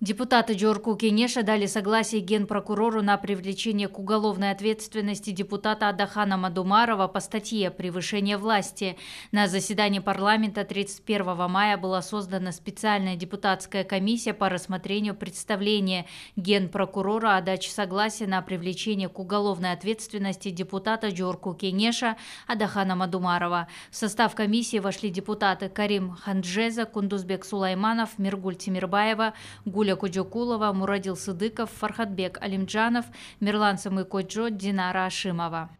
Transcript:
Депутаты Джорку Кенеша дали согласие генпрокурору на привлечение к уголовной ответственности депутата Адахана Мадумарова по статье «Превышение власти». На заседании парламента 31 мая была создана специальная депутатская комиссия по рассмотрению представления генпрокурора о даче согласия на привлечение к уголовной ответственности депутата Джорку Кенеша Адахана Мадумарова. В состав комиссии вошли депутаты Карим Ханджеза, Кундузбек Сулайманов, Миргуль Тимирбаева, Гуль Юля Куджокулова, Мурадил Сыдыков, Фархатбек Алимджанов, Мирлан Самыкоджо, Динара Ашимова.